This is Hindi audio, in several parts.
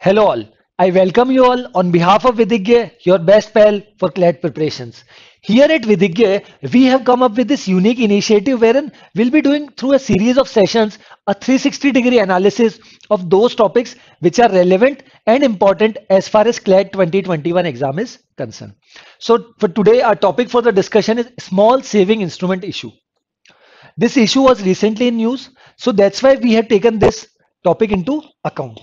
Hello all. I welcome you all on behalf of Vidigya, your best pal for CLAT preparations. Here at Vidigya, we have come up with this unique initiative wherein we'll be doing through a series of sessions a 360 degree analysis of those topics which are relevant and important as far as CLAT 2021 exam is concerned. So for today, our topic for the discussion is small saving instrument issue. This issue was recently in news, so that's why we have taken this topic into account.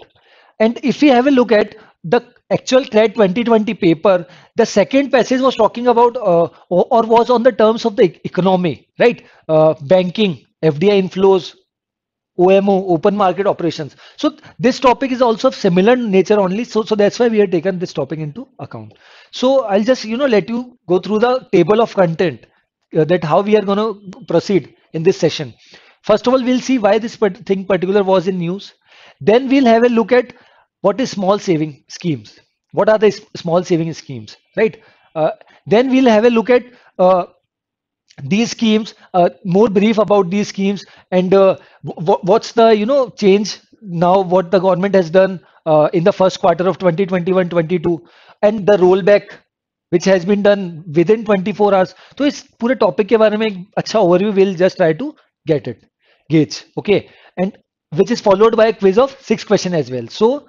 And if we have a look at the actual CLAD 2020 paper, the second passage was talking about uh, or, or, was on the terms of the economy, right? Uh, banking, FDI inflows, OMO, open market operations. So this topic is also of similar nature only. So, so that's why we have taken this topic into account. So I'll just, you know, let you go through the table of content uh, that how we are going to proceed in this session. First of all, we'll see why this thing particular was in news. Then we'll have a look at what is small saving schemes? What are the small saving schemes, right? Uh, then we'll have a look at uh, these schemes, uh, more brief about these schemes and uh, what's the, you know, change now what the government has done uh, in the first quarter of 2021-22 and the rollback which has been done within 24 hours. So इस पूरे topic के बारे में overview we'll just try to get it, gauge, okay? And which is followed by a quiz of six question as well. So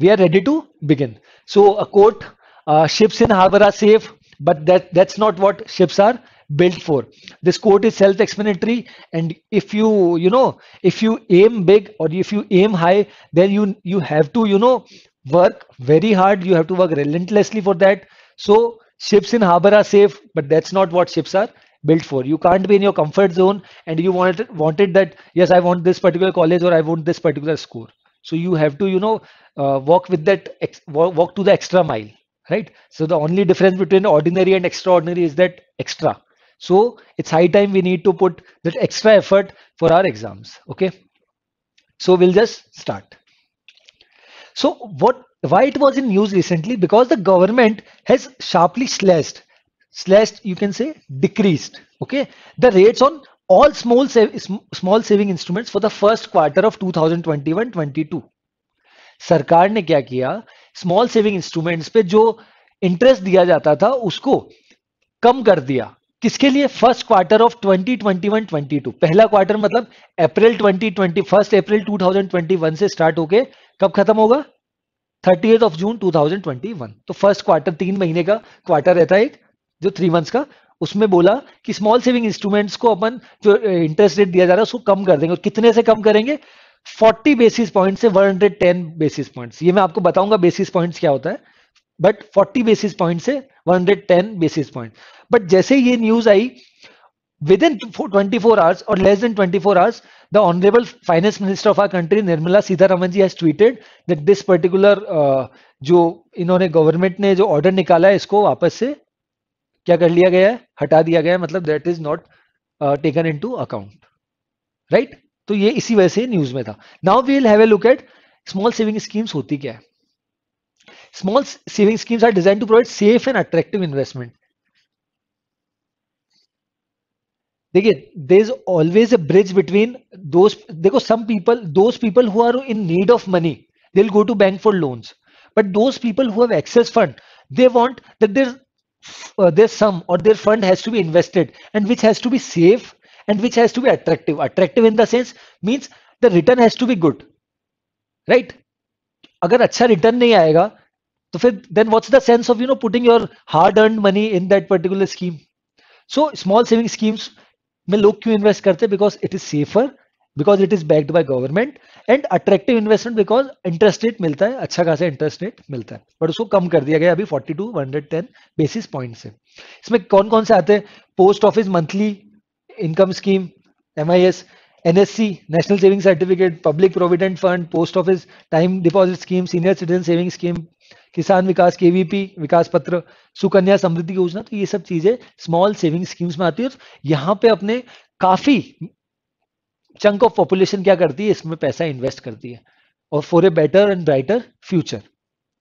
we are ready to begin. So a quote, uh, ships in harbor are safe, but that that's not what ships are built for. This quote is self-explanatory. And if you, you know, if you aim big or if you aim high, then you, you have to, you know, work very hard. You have to work relentlessly for that. So ships in harbor are safe, but that's not what ships are built for you can't be in your comfort zone and you wanted wanted that yes i want this particular college or i want this particular score so you have to you know uh, walk with that walk to the extra mile right so the only difference between ordinary and extraordinary is that extra so it's high time we need to put that extra effort for our exams okay so we'll just start so what why it was in news recently because the government has sharply slashed slashed you can say decreased okay the rates on all small, save, small saving instruments for the first quarter of 2021-22 सरकार ने क्या किया स्मॉल सेविंग इंस्ट्रूमेंट्स पे जो इंटरेस्ट दिया जाता था उसको कम कर दिया किसके लिए फर्स्ट क्वार्टर ऑफ 2021 22 पहला क्वार्टर मतलब अप्रैल 2020 फर्स्ट अप्रैल 2021 से स्टार्ट होके कब खत्म होगा थर्टी ऑफ जून 2021 तो फर्स्ट क्वार्टर तीन महीने का क्वार्टर रहता है एक जो थ्री मंथ्स का उसमें बोला कि स्मॉल सेविंग इंस्ट्रूमेंट्स को अपन जो इंटरेस्ट रेट दिया जा रहा है उसको कम कर देंगे और कितने से कम करेंगे 40 बेसिस पॉइंट से 110 बेसिस पॉइंट्स ये मैं आपको बताऊंगा बेसिस पॉइंट्स क्या होता है बट 40 बेसिस पॉइंट से 110 बेसिस पॉइंट बट जैसे ये न्यूज आई विद इन ट्वेंटी आवर्स और less than twenty hours the honorable finance minister of our country nirmala sitharaman ji has tweeted that this particular uh, जो इन्होंने गवर्नमेंट ने जो ऑर्डर निकाला है इसको वापस से क्या कर लिया गया है हटा दिया गया है मतलब that is not taken into account right तो ये इसी वजह से न्यूज में था now we'll have a look at small saving schemes होती क्या है small saving schemes are designed to provide safe and attractive investment देखिए there is always a bridge between those देखो some people those people who are in need of money they will go to bank for loans but those people who have excess fund they want that there Uh, their sum or their fund has to be invested and which has to be safe and which has to be attractive. Attractive in the sense means the return has to be good. Right? Agar acha return nahi aega, fir, then what's the sense of you know putting your hard-earned money in that particular scheme? So small saving schemes mein log kyun invest karte because it is safer because it is backed by government and attractive investment because interest rate मिलता है अच्छा खासा इंटरेस्ट रेट मिलता है बट उसको कम कर दिया गया अभी 42 टू बेसिस पॉइंट से इसमें कौन कौन से आते हैं post office monthly income scheme M I S NSC national saving certificate public provident fund post office time deposit scheme senior citizen saving scheme Kisan Vikas KVP विकास पत्र सुकन्या समृद्धि योजना तो ये सब चीजें स्मॉल सेविंग स्कीम्स में आती है यहाँ पे अपने काफी चंक ऑफ पॉपुलेशन क्या करती है इसमें पैसा इन्वेस्ट करती है और for a better and brighter future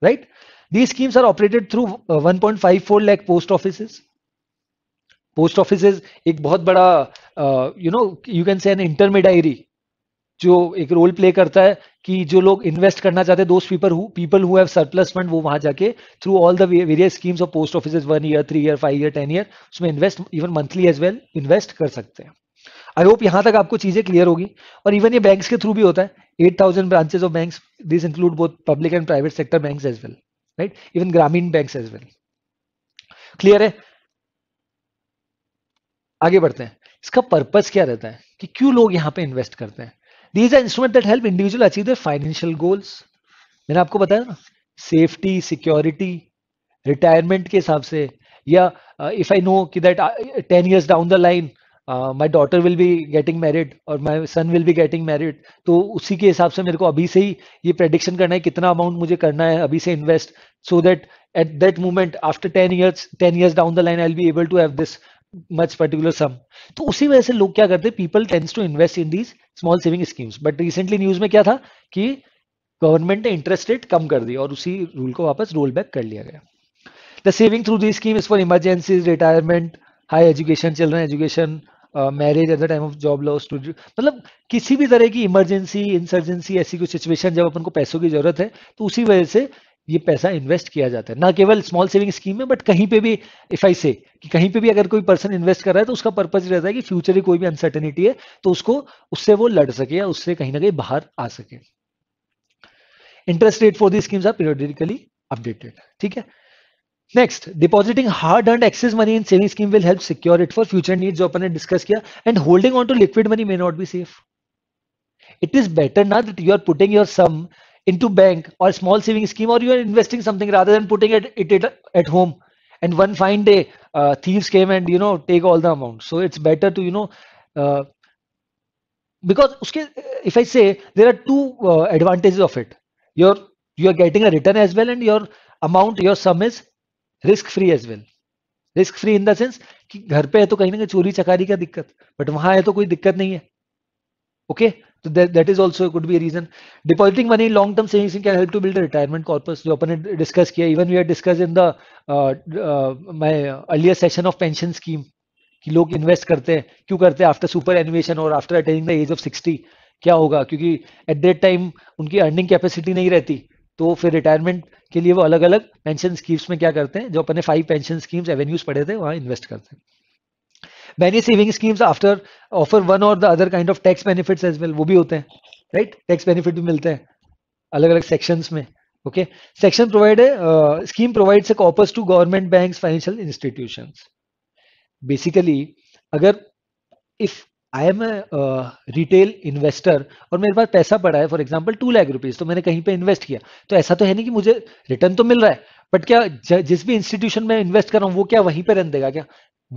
right the schemes are operated through 1.54 uh, lakh post office post office एक बहुत बड़ा you know you can say an intermediary जो एक रोल प्ले करता है कि जो लोग इन्वेस्ट करना चाहते हैं दोस्त people who have surplus fund वो वहां जाके through all the various schemes of post office one year three year five year ten year उसमें invest even monthly as well invest कर सकते हैं आई होप यहां तक आपको चीजें क्लियर होगी और इवन ये बैंक्स के थ्रू भी होता है 8000 branches of banks this include both public and private sector banks as well right even ग्रामीण बैंक्स एज वेल क्लियर है आगे बढ़ते हैं इसका पर्पज क्या रहता है कि क्यों लोग यहां पर इन्वेस्ट करते हैं these are instrument that help individual achieve the financial goals मैंने आपको बताया ना सेफ्टी सिक्योरिटी रिटायरमेंट के हिसाब से या इफ आई नो कि that ten years down the line my daughter will be getting married और my son will be getting married तो उसी के हिसाब से मेरे को अभी से ही ये प्रेडिक्शन करना है कितना अमाउंट मुझे करना है अभी से invest so that at that moment after ten years ten years down the line I be able to have this much particular sum तो उसी वजह से लोग क्या करते हैं people tends to invest in these small saving schemes but recently news में क्या था कि गवर्नमेंट ने इंटरेस्ट रेट कम कर दी और उसी रूल को वापस रोल बैक कर लिया गया the saving through the scheme is for emergency retirement high education children education marriage at the time of job loss to मतलब किसी भी तरह की इमरजेंसी इंसर्जेंसी ऐसी कोई सिचुएशन जब अपन को पैसों की जरूरत है तो उसी वजह से ये पैसा इन्वेस्ट किया जाता है ना केवल स्मॉल सेविंग स्कीम में बट कहीं पे भी इफ आई से कि कहीं पे भी अगर कोई पर्सन इन्वेस्ट कर रहा है तो उसका पर्पज रहता है कि फ्यूचर की कोई भी अनसर्टेनिटी है तो उसको उससे वो लड़ सके या उससे कहीं ना कहीं बाहर आ सके interest rate for the schemes are periodically updated ठीक है Next, depositing hard-earned excess money in savings scheme will help secure it for future needs. Open अपन ने discuss and holding on to liquid money may not be safe. It is better now that you are putting your sum into bank or small savings scheme or you are investing something rather than putting it, it, it at home. And one fine day, uh, thieves came and you know take all the amount. So it's better to you know uh, because if I say there are two uh, advantages of it. You're you are getting a return as well and your amount your sum is risk free as well risk free in the sense कि घर पे है तो कहीं ना कहीं चोरी चकारी का दिक्कत बट वहां है तो कोई दिक्कत नहीं है ओके तो that is also good be reason depositing money long term savings can help to build retirement corpus जो अपने डिस्कस किया even we are discuss in the my earlier session of pension scheme कि लोग इन्वेस्ट करते हैं क्यों करते हैं आफ्टर सुपर एनिवेशन और after attaining the age of sixty क्या होगा क्योंकि एट दैट टाइम उनकी अर्निंग कैपेसिटी नहीं रहती तो फिर रिटायरमेंट के लिए वो अलग अलग पेंशन स्कीम्स में क्या करते हैं जो अपने फाइव पेंशन स्कीम्स एवेन्यूज पढ़े थे वहां इन्वेस्ट करते हैं many saving schemes after offer one और the other kind of tax benefits as well वो भी होते हैं राइट टैक्स बेनिफिट भी मिलते हैं अलग अलग सेक्शन में okay section provide scheme provides a corpus to government bank financial institution basically अगर if I am retail investor और मेरे पास पैसा पड़ा है for example two lakh rupees तो मैंने कहीं पे इन्वेस्ट किया तो ऐसा तो है नहीं कि मुझे रिटर्न तो मिल रहा है बट क्या ज, जिस भी इंस्टीट्यूशन में इन्वेस्ट कर रहा हूँ वो क्या वहीं पे रन देगा क्या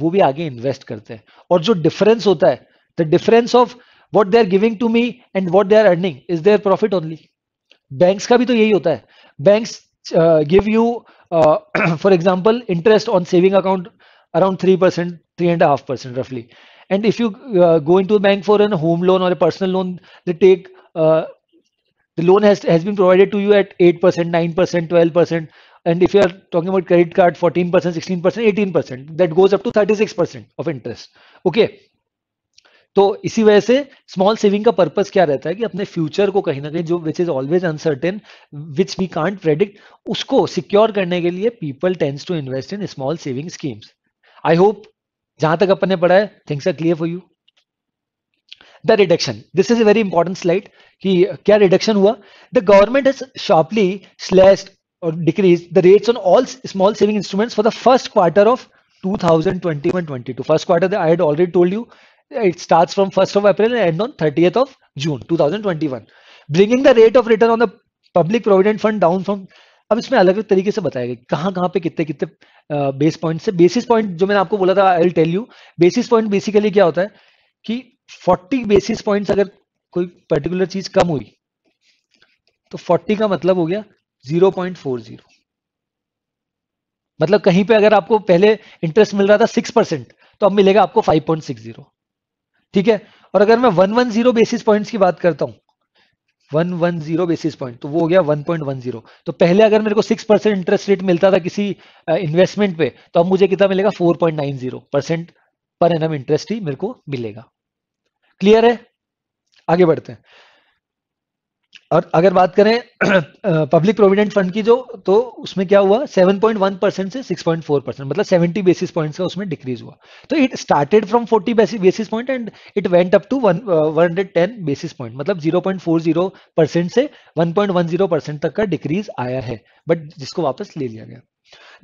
वो भी आगे इन्वेस्ट करते हैं और जो डिफरेंस होता है the difference of what they are giving to me and what they are earning is their profit only banks का भी तो यही होता है banks give you for example interest on saving account around three percent three and half percent रफली And if you uh, go into a bank for a home loan or a personal loan, they take uh, the loan has has been provided to you at 8% 9% 12% And if you are talking about credit card, 14% 16% 18% that goes up to 36% of interest. Okay. तो इसी वजह से स्मॉल सेविंग का पर्पस क्या रहता है कि अपने फ्यूचर को कहीं ना कहीं जो which is always uncertain which we can't predict उसको सिक्योर करने के लिए people tends to invest in small saving schemes I hope जहां तक अपन पढ़ा है things are clear for you the reduction this is a very important slide कि क्या रिडक्शन हुआ the government has sharply slash और decrease the rates on all small saving instruments for the first quarter of 2021-22 first quarter I had already told you it starts from first of April and end on thirtieth of June 2021 bringing the rate of return on the public provident fund down from अब इसमें अलग अलग तरीके से बताया गया कहां कहां पे कितने कितने बेस पॉइंट से बेसिस पॉइंट जो मैंने आपको बोला था I tell you basis point basically क्या होता है कि 40 बेसिस पॉइंट अगर कोई पर्टिकुलर चीज कम हुई तो 40 का मतलब हो गया 0.40 मतलब कहीं पे अगर आपको पहले इंटरेस्ट मिल रहा था सिक्स तो अब मिलेगा आपको फाइव ठीक है और अगर मैं वन बेसिस पॉइंट की बात करता हूं 110 जीरो बेसिस पॉइंट तो वो हो गया वन पॉइंट वन जीरो तो पहले अगर मेरे को सिक्स परसेंट इंटरेस्ट रेट मिलता था किसी इन्वेस्टमेंट पे तो अब मुझे कितना मिलेगा four point nine zero percent per annum interest ही मेरे को मिलेगा क्लियर है आगे बढ़ते हैं और अगर बात करें पब्लिक प्रोविडेंट फंड की जो तो उसमें क्या हुआ 7.1 परसेंट से 6.4 परसेंट मतलब 70 बेसिस पॉइंट्स का उसमें डिक्रीज हुआ तो it started from 40 basis point and it went up to 110 basis point मतलब 0.40 परसेंट से 1.10 परसेंट तक का डिक्रीज आया है बट जिसको वापस ले लिया गया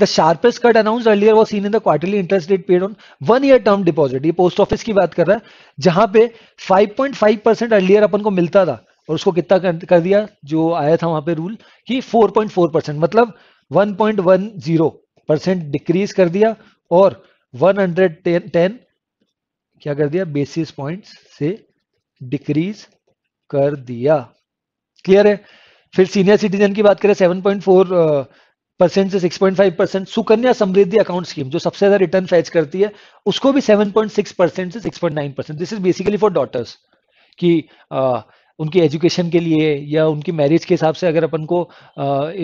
The sharpest cut announced earlier was seen in the quarterly interest rate paid on one year term deposit. ये पोस्ट ऑफिस की बात कर रहा है जहां पे 5.5 परसेंट अपन को मिलता था और उसको कितना कर, दिया जो आया था वहां पे रूल कि 4.4 परसेंट मतलब 1.10 परसेंट डिक्रीज कर दिया और 110 क्या कर दिया बेसिस पॉइंट्स से डिक्रीज कर दिया क्लियर है फिर सीनियर सिटीजन की बात करें 7.4 परसेंट से 6.5 percent Sukanya Samriddhi account scheme जो सबसे ज्यादा रिटर्न फैच करती है उसको भी 7.6 परसेंट से 6.9 percent this is basically for daughters कि uh, उनकी एजुकेशन के लिए या उनकी मैरिज के हिसाब से अगर अपन को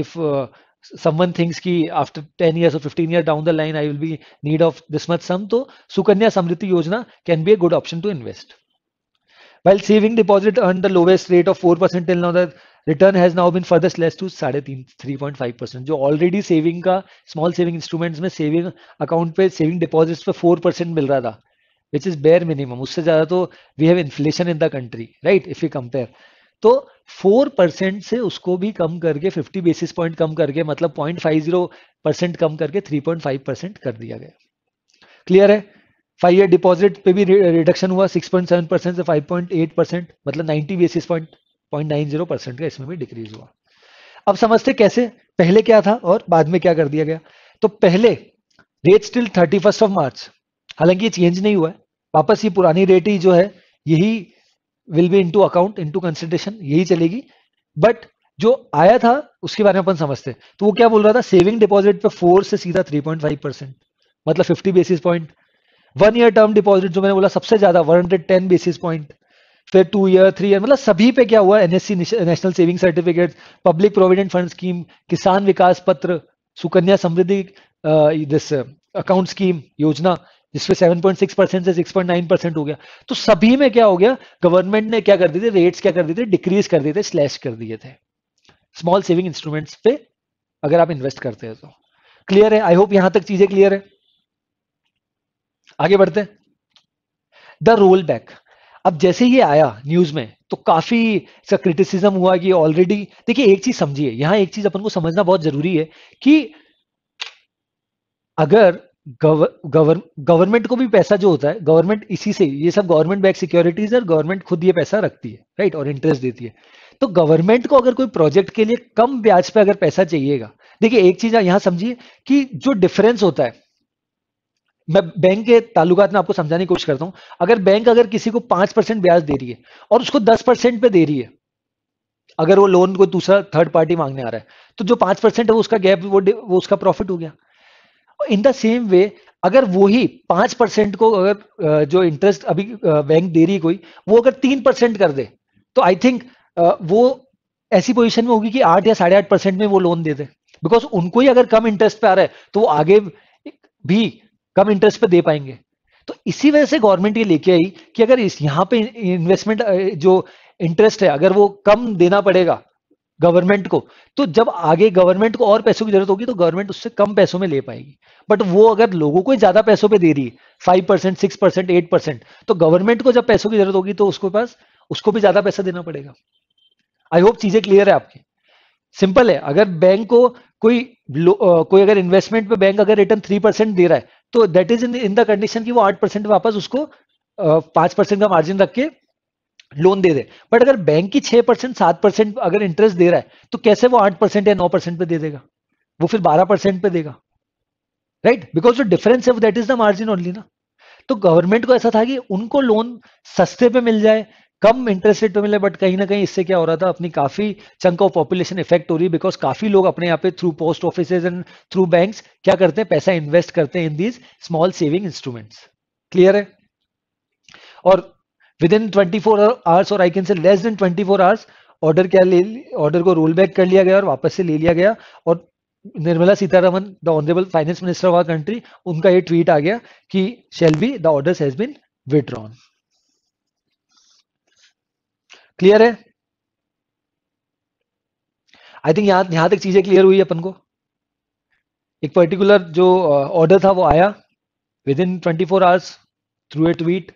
इफ़ समवन थिंग्स की आफ्टर टेन ईयर्स और fifteen year down the line I will be need of this much sum तो Sukanya Samriddhi Yojana can be a good option to invest well saving while saving deposit earned the lowest rate return has now now the less to साढ़े तीन थ्री पॉइंट फाइव परसेंट जो ऑलरेडी सेविंग का स्मॉल सेविंग इंस्ट्रूमेंट्स में सेविंग अकाउंट पे सेविंग डिपॉजिट्स पे परसेंट मिल रहा था विच इज बेयर मिनिमम उससे ज्यादा तो we have inflation in the country right if you compare तो फोर परसेंट से उसको भी कम करके फिफ्टी बेसिस पॉइंट कम करके मतलब 0.50 परसेंट कम करके 3.5 परसेंट कर दिया गया क्लियर है फाइव ईयर डिपॉजिट पे भी रिडक्शन हुआ सिक्स पॉइंट सेवन परसेंट से फाइव पॉइंट एट परसेंट मतलब 90 बेसिस पॉइंट पॉइंट परसेंट का इसमें भी डिक्रीज हुआ अब समझते कैसे पहले क्या था और बाद में क्या कर दिया गया तो पहले date still thirty first of March हालांकि ये चेंज नहीं हुआ है वापस ये पुरानी रेट ही जो है यही will be into account into consideration यही चलेगी बट जो आया था उसके बारे में अपन समझते तो वो क्या बोल रहा था सेविंग डिपॉजिट पे फोर से सीधा फाइव परसेंट मतलब fifty basis point one year term deposit जो मैंने बोला सबसे ज्यादा one hundred ten basis point फिर टू ईयर थ्री ईयर मतलब सभी पे क्या हुआ NSC national saving certificate public provident fund scheme Kisan Vikas Patra Sukanya Samriddhi this account scheme योजना जिसमें 7.6 परसेंट से 6.9 परसेंट हो गया तो सभी में क्या हो गया गवर्नमेंट ने क्या कर दिए थे रेट्स क्या कर दिए थे डिक्रीज कर दिए थे स्लैश कर दिए थे स्मॉल सेविंग इंस्ट्रूमेंट्स पे अगर आप इन्वेस्ट करते हैं तो क्लियर है आई होप यहां तक चीजें क्लियर है आगे बढ़ते द रोल बैक अब जैसे ये आया न्यूज में तो काफी इसका क्रिटिसिज्म हुआ कि ऑलरेडी देखिए एक चीज समझिए यहां एक चीज अपन को समझना बहुत जरूरी है कि अगर गवर्नमेंट को भी पैसा जो होता है गवर्नमेंट इसी से ये सब गवर्नमेंट बैक सिक्योरिटीज है गवर्नमेंट खुद ये पैसा रखती है राइट और इंटरेस्ट देती है तो गवर्नमेंट को अगर कोई प्रोजेक्ट के लिए कम ब्याज पे अगर पैसा चाहिएगा देखिए एक चीज यहां समझिए कि जो डिफरेंस होता है मैं बैंक के तालुकात में आपको समझाने की कोशिश करता हूं अगर बैंक अगर किसी को पांच परसेंट ब्याज दे रही है और उसको दस परसेंट पे दे रही है अगर वो लोन कोई दूसरा थर्ड पार्टी मांगने आ रहा है तो जो पांच परसेंट है उसका गैप वो, वो उसका प्रॉफिट हो गया इन द सेम वे अगर वही पांच परसेंट को अगर जो इंटरेस्ट अभी बैंक दे रही कोई वो अगर तीन परसेंट कर दे तो आई थिंक वो ऐसी पोजीशन में होगी कि आठ या साढ़े आठ परसेंट में वो लोन दे दे बिकॉज उनको ही अगर कम इंटरेस्ट पे आ रहा है तो वो आगे भी कम इंटरेस्ट पे दे पाएंगे तो इसी वजह से गवर्नमेंट ये लेके आई कि अगर इस यहाँ पे इन्वेस्टमेंट जो इंटरेस्ट है अगर वो कम देना पड़ेगा गवर्नमेंट को तो जब आगे गवर्नमेंट को और पैसों की जरूरत होगी तो गवर्नमेंट उससे कम पैसों में ले पाएगी बट वो अगर लोगों को ज्यादा पैसों पे दे रही है five percent six percent eight percent तो गवर्नमेंट को जब पैसों की जरूरत होगी तो उसको पास उसको भी ज्यादा पैसा देना पड़ेगा आई होप चीजें क्लियर है आपके सिंपल है अगर बैंक को कोई आ, कोई अगर इन्वेस्टमेंट पे बैंक अगर रिटर्न थ्री परसेंट दे रहा है तो that is in in the condition की वो आठ परसेंट वापस उसको पांच परसेंट का मार्जिन रख के लोन दे दे बट अगर बैंक की छह परसेंट सात परसेंट अगर इंटरेस्ट दे रहा है तो कैसे वो आठ परसेंट या नौ परसेंट पे दे देगा वो फिर बारह परसेंट पे देगा राइट बिकॉज जो डिफरेंस है that is the margin only ना तो गवर्नमेंट को ऐसा था कि उनको लोन सस्ते पे मिल जाए कम इंटरेस्ट रेट पे मिले बट कहीं ना कहीं इससे क्या हो रहा था अपनी काफी चंक ऑफ पॉपुलेशन इफेक्ट हो रही है बिकॉज काफी लोग अपने यहाँ पे through post office and through bank क्या करते हैं पैसा इन्वेस्ट करते हैं in these small saving instruments clear है और within twenty four hours और I can say less than twenty four hours order क्या ले ऑर्डर को रोल बैक कर लिया गया और वापस से ले लिया गया और Nirmala Sitharaman the honourable finance minister of our country उनका ये ट्वीट आ गया कि shall be the order has been withdrawn clear है आई थिंक यहां यहाँ तक चीजें क्लियर हुई अपन को एक पर्टिकुलर जो ऑर्डर uh, था वो आया within twenty four hours through a tweet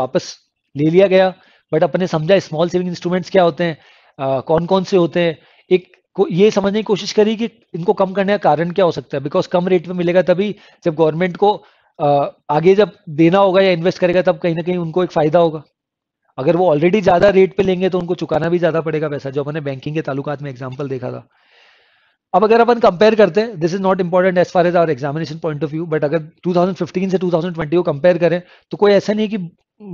वापस ले लिया गया बट अपने समझा स्मॉल सेविंग इंस्ट्रूमेंट्स क्या होते हैं आ, कौन कौन से होते हैं एक को ये समझने की कोशिश करी कि इनको कम करने का कारण क्या हो सकता है बिकॉज कम रेट में मिलेगा तभी जब गवर्नमेंट को आ, आगे जब देना होगा या इन्वेस्ट करेगा तब कहीं ना कहीं उनको एक फायदा होगा अगर वो ऑलरेडी ज्यादा रेट पे लेंगे तो उनको चुकाना भी ज्यादा पड़ेगा पैसा जो अपने बैंकिंग के तालुकात में एग्जाम्पल देखा था अब अगर अपन कंपेयर करते हैं this is not important as far as our examination point of view but अगर 2015 से 2020 को कंपेयर करें तो कोई ऐसा नहीं है कि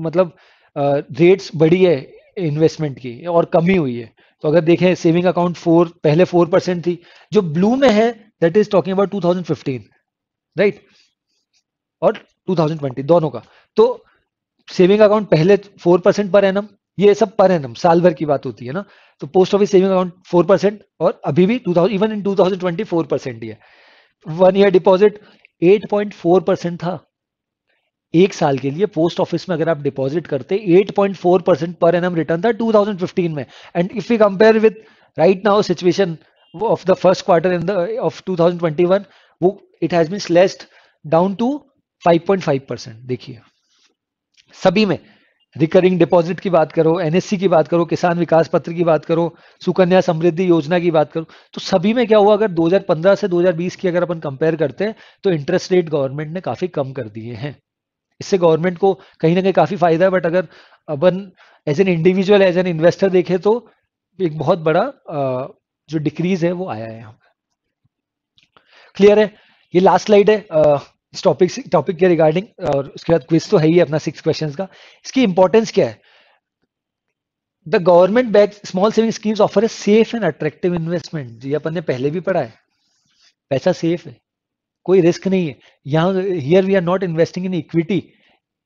मतलब रेट्स बढ़ी है इन्वेस्टमेंट की और कमी हुई है तो अगर देखें सेविंग अकाउंट फोर पहले फोर परसेंट थी जो ब्लू में है that is talking about two right और 2020 दोनों का तो सेविंग अकाउंट पहले फोर परसेंट पर एनम ये सब पर एनम साल भर की बात होती है ना तो post office saving account four percent और अभी भी even in two thousand twenty four percent ही है one year deposit eight point four percent था एक साल के लिए पोस्ट ऑफिस में अगर आप डिपॉजिट करते 8.4 परसेंट पर एनएम रिटर्न था 2015 में and if you compare with right now situation of the first quarter in the of 2021 वो it has been slashed down to 5.5 percent देखिए सभी में रिकरिंग डिपॉजिट की बात करो एनएससी e की बात करो किसान विकास पत्र की बात करो सुकन्या समृद्धि योजना की बात करो तो सभी में क्या हुआ अगर 2015 से 2020 की अगर अपन कंपेयर करते हैं तो इंटरेस्ट रेट गवर्नमेंट ने काफी कम कर दिए हैं इससे गवर्नमेंट को कहीं ना कहीं काफ़ी फायदा है बट अगर अपन as an individual as an investor देखें तो एक बहुत बड़ा जो डिक्रीज है वो आया है यहाँ क्लियर है ये लास्ट स्लाइड है इस टॉपिक टॉपिक के रिगार्डिंग और उसके बाद क्विज तो है ही अपना सिक्स क्वेश्चन का इसकी इंपॉर्टेंस क्या है the government back small saving schemes offer a safe and attractive investment ये अपन ने पहले भी पढ़ा है पैसा सेफ है कोई रिस्क नहीं है यहाँ here we are not investing in equity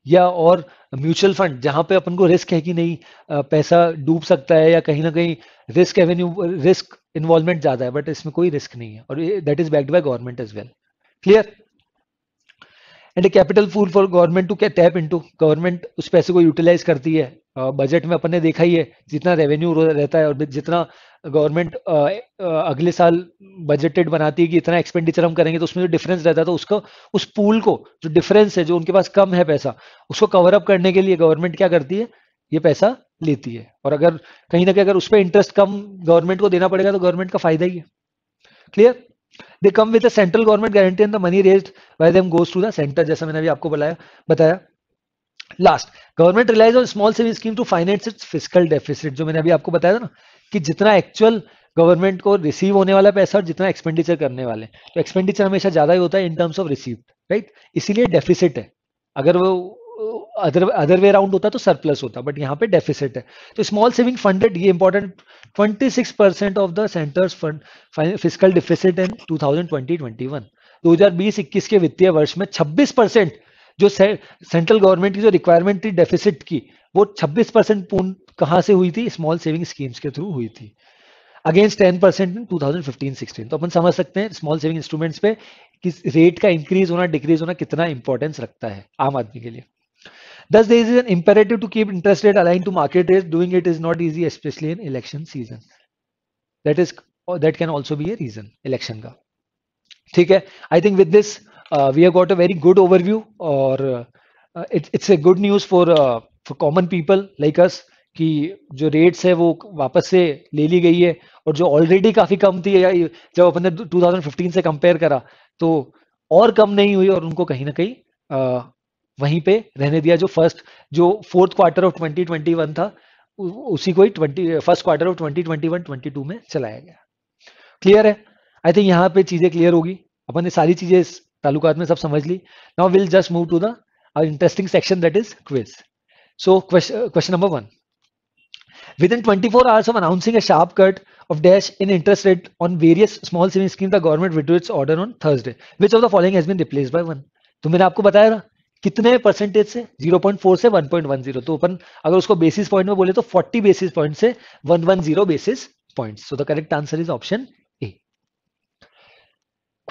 या और म्यूचुअल फंड जहां पे अपन को रिस्क है कि नहीं पैसा डूब सकता है या कहीं ना कहीं रिस्क एवेन्यू रिस्क इन्वॉल्वमेंट ज्यादा है बट इसमें कोई रिस्क नहीं है और that is backed by government as well clear and a capital pool for government to क्या टैप इनटू गवर्नमेंट उस पैसे को यूटिलाइज करती है बजट में अपन ने देखा ही है जितना रेवेन्यू रहता है और जितना गवर्नमेंट अगले साल बजटेड बनाती है कि इतना एक्सपेंडिचर हम करेंगे तो उसमें जो डिफरेंस रहता है तो उसको उस पूल को जो डिफरेंस है जो उनके पास कम है पैसा उसको कवर अप करने के लिए गवर्नमेंट क्या करती है ये पैसा लेती है और अगर कहीं ना कहीं अगर उस पर इंटरेस्ट कम गवर्नमेंट को देना पड़ेगा तो गवर्नमेंट का फायदा ही है clear they come with central government guarantee and the money raise by them goes to the centre जैसा मैंने अभी आपको बुलाया बताया last government relies on small saving scheme to finance its fiscal deficit जो मैंने अभी आपको बताया था ना कि जितना एक्चुअल गवर्नमेंट को रिसीव होने वाला पैसा और जितना एक्सपेंडिचर करने वाले तो एक्सपेंडिचर हमेशा ज्यादा ही होता है in terms of receive right इसीलिए डेफिसिट है अगर वो अदर अदर वे राउंड होता तो सरप्लस होता बट यहाँ पे डेफिसिट है तो स्मॉल सेविंग फंडेड ये important 26 percent of the centre's fund fiscal deficit in 2020-21 2020-21 के वित्तीय वर्ष में 26 परसेंट जो सेंट्रल गवर्नमेंट की जो रिक्वायरमेंट थी डेफिसिट की वो 26 परसेंट पूर्ण कहां से हुई थी स्मॉल सेविंग स्कीम्स के थ्रू हुई थी against ten percent in two तो अपन समझ सकते हैं स्मॉल सेविंग इंस्ट्रूमेंट्स पे किस रेट का इंक्रीज होना डिक्रीज होना कितना इंपॉर्टेंस रखता है आम आदमी के लिए thus there is an imperative to keep interest rate align to market rate doing it is not easy specially in election season that is that can also be a reason election का ठीक है I think with this we have got a very good overview और it's a good news for for common people like us कि जो रेट्स है वो वापस से ले ली गई है और जो ऑलरेडी काफी कम थी जब अपन ने 2015 से कंपेयर करा तो और कम नहीं हुई और उनको कहीं ना कहीं वहीं पे रहने दिया जो फर्स्ट जो फोर्थ क्वार्टर ऑफ 2021 था उसी को ही ट्वेंटी फर्स्ट क्वार्टर ऑफ 2021 22 में चलाया गया क्लियर है आई थिंक यहाँ पे चीजें क्लियर होगी अपन ने सारी चीजें तालुकात में सब समझ ली now will just move to the interesting section that is quiz so question number one Within 24 hours of announcing a sharp cut of dash in interest rate on various small savings scheme the government withdrew its order on Thursday. Which of the following has been replaced by one? to maine aapko bataya tha कितने परसेंटेज से 0.4 से 1.10 तो अपन अगर उसको बेसिस पॉइंट में बोले तो 40 बेसिस पॉइंट से 110 basis points so the correct answer is option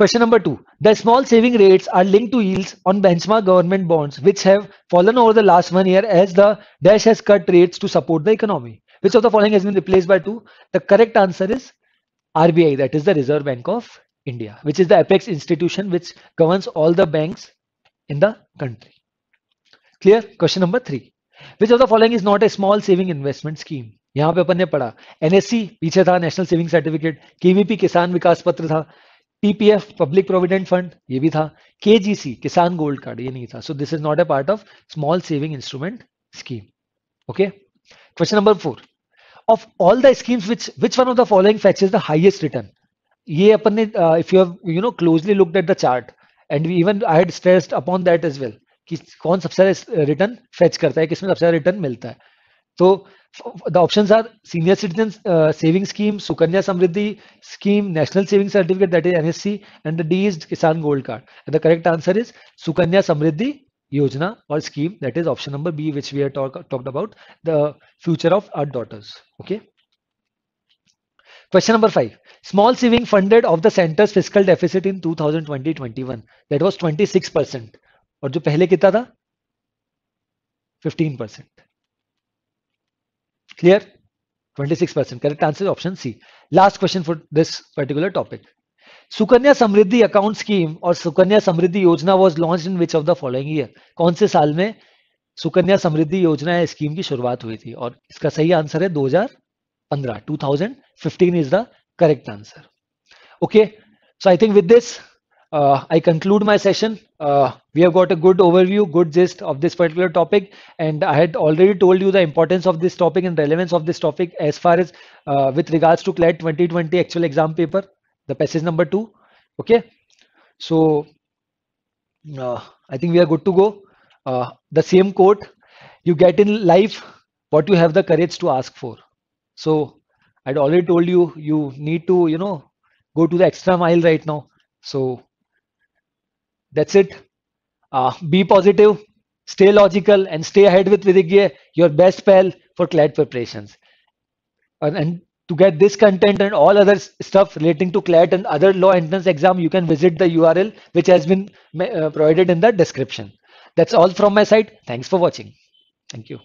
Question number two. The small saving rates are linked to yields on benchmark government bonds, which have fallen over the last one year as the dash has cut rates to support the economy. Which of the following has been replaced by two? The correct answer is RBI, that is the Reserve Bank of India, which is the apex institution which governs all the banks in the country. Clear? Question number three. Which of the following is not a small saving investment scheme? यहाँ पे अपन ने पढ़ा एनएससी पीछे था नेशनल सेविंग सर्टिफिकेट केवीपी किसान विकास पत्र था पीपीएफ पब्लिक प्रोविडेंट फंड ये भी था केजीसी किसान गोल्ड कार्ड ये नहीं था so this is not a part of small saving instrument scheme okay question number four of all the schemes which which one of the following is the highest return ये अपन ने if you you know closely looked at the chart and we even I had stressed upon that as well कि कौन सबसे ज्यादा रिटर्न फेच करता है किसमें सबसे ज्यादा रिटर्न मिलता है तो the option are senior citizen saving scheme Sukanya Samriddhi scheme national saving certificate that is an and D is Kisan gold card the correct answer is Sukanya Samriddhi Yojana और scheme that is option number B which we are talked about the future of our daughters okay question number five small saving funded of the centre's fiscal deficit in two thousand twenty twenty one that was twenty six percent और जो पहले कितना था 15 परसेंट Clear? 26%. Correct answer is option C. Last question for this particular topic. Sukanya Samriddhi account scheme or Sukanya Samriddhi Yojana was launched in which of the following year? कौन से साल में सुकन्या समृद्धि योजना scheme ki shuruaat hui thi aur iska sahi answer hai 2015 2015 is the correct answer okay so i think with this uh, i conclude my session uh, we have got a good overview, good gist of this particular topic. And I had already told you the importance of this topic and relevance of this topic as far as uh, with regards to CLAT 2020 actual exam paper, the passage number two. Okay. So uh, I think we are good to go. Uh, the same quote you get in life, what you have the courage to ask for. So I'd already told you, you need to, you know, go to the extra mile right now. So that's it. Uh, be positive, stay logical, and stay ahead with Vidigye, your best pal for CLAD preparations. And, and to get this content and all other stuff relating to CLAD and other law entrance exam, you can visit the URL which has been uh, provided in the description. That's all from my side. Thanks for watching. Thank you.